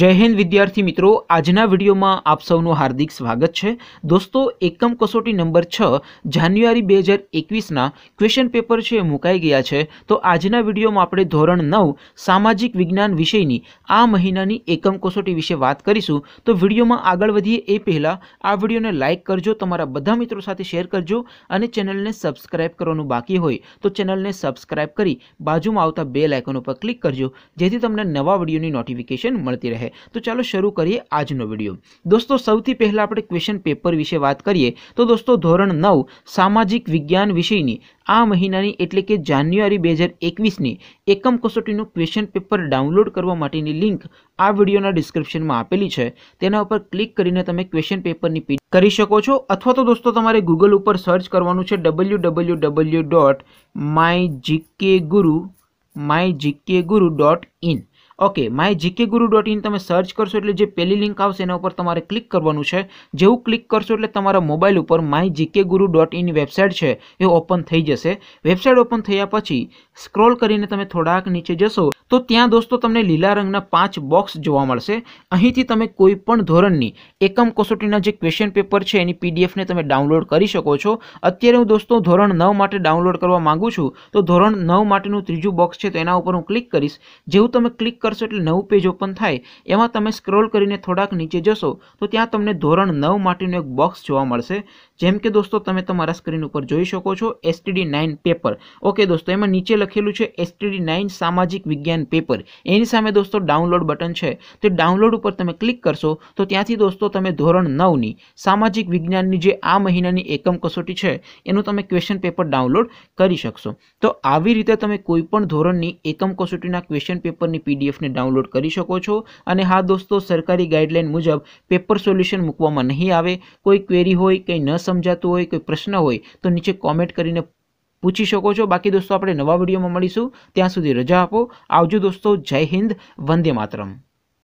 જય હિન્દ વિદ્યાર્થી મિત્રો આજના વિડીયોમાં આપ સૌનું હાર્દિક સ્વાગત છે દોસ્તો એકમ કસોટી નંબર છ જાન્યુઆરી બે હજાર એકવીસના ક્વેશ્ચન પેપર છે મુકાઈ ગયા છે તો આજના વિડીયોમાં આપણે ધોરણ નવ સામાજિક વિજ્ઞાન વિષયની આ મહિનાની એકમ કસોટી વિશે વાત કરીશું તો વિડીયોમાં આગળ વધીએ એ પહેલાં આ વિડીયોને લાઇક કરજો તમારા બધા મિત્રો સાથે શેર કરજો અને ચેનલને સબસ્ક્રાઇબ કરવાનું બાકી હોય તો ચેનલને સબસ્ક્રાઇબ કરી બાજુમાં આવતા બે લાઇકન ઉપર ક્લિક કરજો જેથી તમને નવા વિડીયોની નોટિફિકેશન મળતી રહે રહે તો ચાલો શરૂ કરીએ આજનો વિડીયો દોસ્તો સૌથી પહેલાં આપણે ક્વેશ્ચન પેપર વિશે વાત કરીએ તો દોસ્તો ધોરણ નવ સામાજિક વિજ્ઞાન વિષયની આ મહિનાની એટલે કે જાન્યુઆરી બે હજાર એકવીસની એકમ કસોટીનું ક્વેશ્ચન પેપર ડાઉનલોડ કરવા માટેની લિંક આ વિડીયોના ડિસ્ક્રિપ્શનમાં આપેલી છે તેના ઉપર ક્લિક કરીને તમે ક્વેશ્ચન પેપરની પી કરી શકો છો અથવા તો દોસ્તો તમારે ગૂગલ ઉપર સર્ચ કરવાનું છે W W W dot my GK guru my GK guru dot in okay my GK guru dot in તમે સર્ચ કરશો એટલે જે પહેલી લિંક આવશે એના ઉપર તમારે ક્લિક કરવાનું છે જેવું ક્લિક કરશો એટલે તમારા મોબાઈલ ઉપર my GK guru dot in website છે એ ઓપન થઈ જશે વેબસાઇટ ઓપન થયા પછી સ્ક્રોલ કરીને તમે થોડાક નીચે જશો તો ત્યાં દોસ્તો તમને લીલા રંગના પાંચ બોક્સ જોવા મળશે અહીંથી તમે કોઈપણ ધોરણની એકમ કસોટીના જે ક્વેશ્ચન પેપર છે એની પીડીએફને તમે ડાઉનલોડ કરી શકો છો અત્યારે હું દોસ્તો ધોરણ નવ માટે ડાઉનલોડ કરવા માંગુ છું તો ધોરણ નવ માટેનું ત્રીજું બોક્સ છે તો એના ઉપર હું ક્લિક કરીશ જેવું તમે ક્લિક કરશો એટલે નવું પેજ ઓપન થાય એમાં તમે સ્ક્રોલ કરીને થોડાક નીચે જશો તો ત્યાં તમને ધોરણ નવ માટેનું એક બોક્સ જોવા મળશે જેમ કે દોસ્તો તમે તમારા સ્ક્રીન ઉપર જોઈ શકો છો એસટીડી નાઇન પેપર ઓકે દોસ્તો એમાં નીચે લખેલું છે એસટીડી નાઇન સામાજિક વિજ્ઞાન ક્વેશ્ચન પેપર એની સામે દોસ્તો ડાઉનલોડ બટન છે તે ડાઉનલોડ ઉપર તમે ક્લિક કરશો તો ત્યાંથી દોસ્તો તમે ધોરણ નવની સામાજિક વિજ્ઞાનની જે આ મહિનાની એકમ કસોટી છે એનું તમે ક્વેશ્ચન પેપર ડાઉનલોડ કરી શકશો તો આવી રીતે તમે કોઈપણ ધોરણની એકમ કસોટીના ક્વેશ્ચન પેપરની પીડીએફને ડાઉનલોડ કરી શકો છો અને હા દોસ્તો સરકારી ગાઈડલાઇન મુજબ પેપર સોલ્યુશન મૂકવામાં નહીં આવે કોઈ ક્વેરી હોય કંઈ ન સમજાતું હોય કોઈ પ્રશ્ન હોય તો નીચે કોમેન્ટ કરીને પૂછી શકો છો બાકી દોસ્તો આપણે નવા વિડીયોમાં મળીશું ત્યાં સુધી રજા આપો આવજો દોસ્તો જય હિન્દ વંદે માતરમ